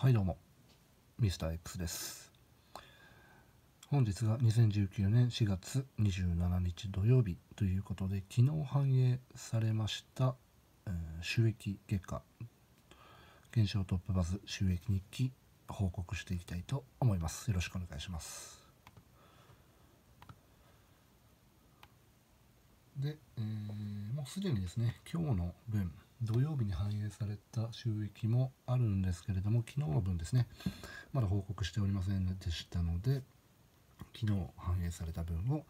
はいどうもミスター X です本日が2019年4月27日土曜日ということで昨日反映されました、えー、収益結果減少トップバズ収益日記報告していきたいと思いますよろしくお願いしますで、えー、もうすでにですね今日の分土曜日に反映された収益もあるんですけれども、昨日の分ですね、まだ報告しておりませんでしたので、昨日反映された分を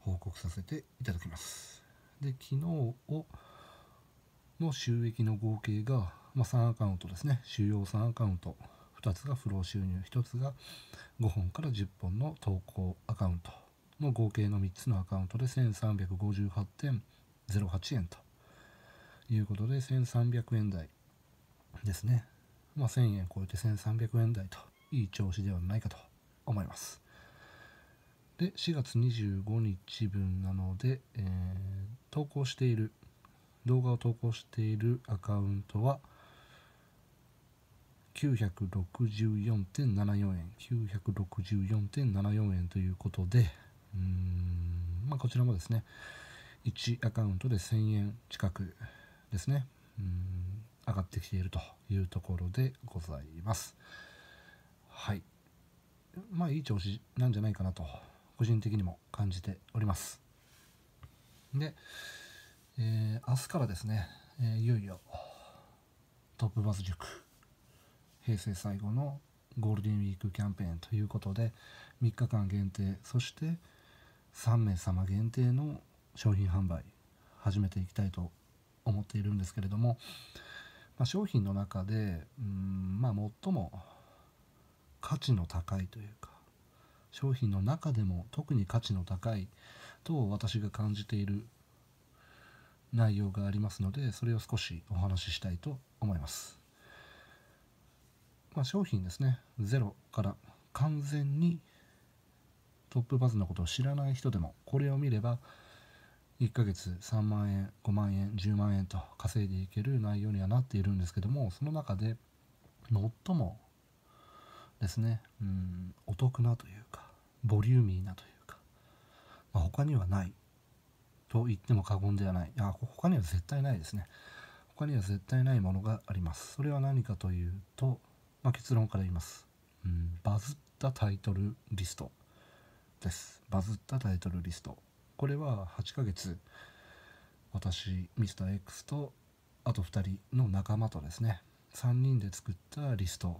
報告させていただきます。で、昨日をの収益の合計が、まあ、3アカウントですね、主要3アカウント、2つが不労収入、1つが5本から10本の投稿アカウントの合計の3つのアカウントで1358.08円ということで1300円台ですね。まあ、1000円超えて1300円台といい調子ではないかと思います。で、4月25日分なので、えー、投稿している、動画を投稿しているアカウントは、964.74円、964.74円ということで、うん、まあ、こちらもですね、1アカウントで1000円近くですねうん上がってきているというところでございますはいまあいい調子なんじゃないかなと個人的にも感じておりますで、えー、明日からですね、えー、いよいよトップバズ塾平成最後のゴールデンウィークキャンペーンということで3日間限定そして3名様限定の商品販売始めていきたいと思っているんですけれども、まあ、商品の中でうん、まあ、最も価値の高いというか商品の中でも特に価値の高いと私が感じている内容がありますのでそれを少しお話ししたいと思います、まあ、商品ですね0から完全にトップバズのことを知らない人でもこれを見れば1ヶ月3万円5万円10万円と稼いでいける内容にはなっているんですけどもその中で最もですねうんお得なというかボリューミーなというか、まあ、他にはないと言っても過言ではないいや他には絶対ないですね他には絶対ないものがありますそれは何かというと、まあ、結論から言います、うん、バズったタイトルリストですバズったタイトルリストこれは8ヶ月私ミスター x とあと2人の仲間とですね3人で作ったリスト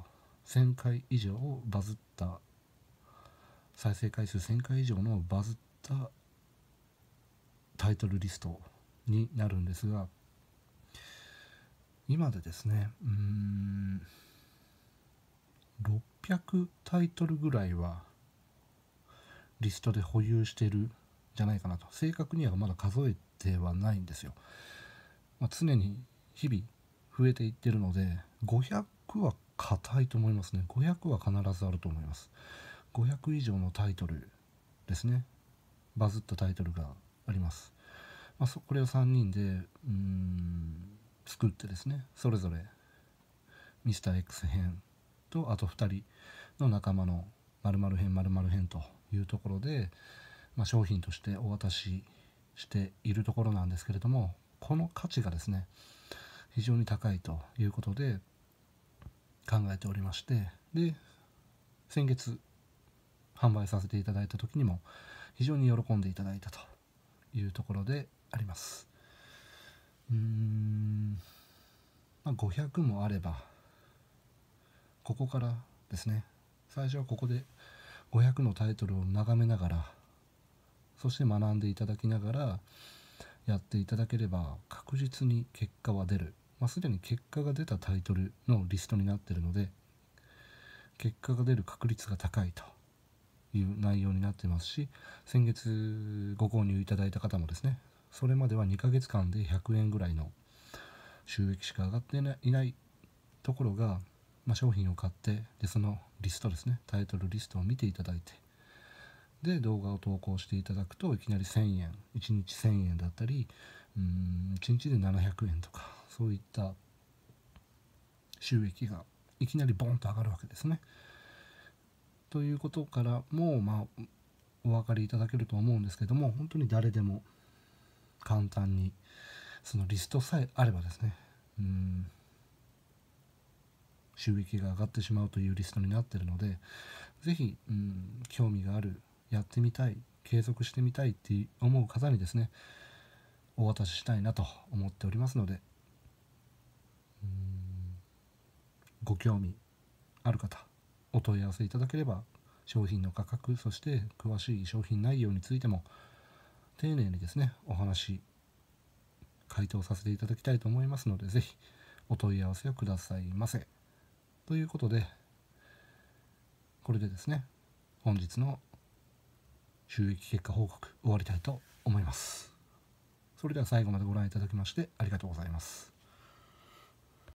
1000回以上バズった再生回数1000回以上のバズったタイトルリストになるんですが今でですねうん600タイトルぐらいはリストで保有してるじゃないかなと正確にはまだ数えてはないんですよ、まあ、常に日々増えていってるので500は硬いと思いますね500は必ずあると思います500以上のタイトルですねバズったタイトルがあります、まあ、そこれを3人でうん作ってですねそれぞれ Mr.X 編とあと2人の仲間の○○編○○編というところで、まあ、商品としてお渡ししているところなんですけれどもこの価値がですね非常に高いということで考えておりましてで先月販売させていただいた時にも非常に喜んでいただいたというところでありますうーん、まあ、500もあればここからですね最初はここで500のタイトルを眺めながらそして学んでいただきながらやっていただければ確実に結果は出る、まあ、すでに結果が出たタイトルのリストになっているので結果が出る確率が高いという内容になってますし先月ご購入いただいた方もですねそれまでは2ヶ月間で100円ぐらいの収益しか上がっていないところが、まあ、商品を買ってでそのリストですねタイトルリストを見ていただいてで動画を投稿していただくといきなり1,000円1日1,000円だったりうん1日で700円とかそういった収益がいきなりボンと上がるわけですね。ということからもまあお分かりいただけると思うんですけども本当に誰でも簡単にそのリストさえあればですねうん収益が上がってしまうというリストになってるので是非興味があるやってみたい継続してみたいって思う方にですねお渡ししたいなと思っておりますのでご興味ある方お問い合わせいただければ商品の価格そして詳しい商品内容についても丁寧にですねお話回答させていただきたいと思いますので是非お問い合わせをくださいませということでこれでですね本日の収益結果報告終わりたいと思いますそれでは最後までご覧いただきましてありがとうございます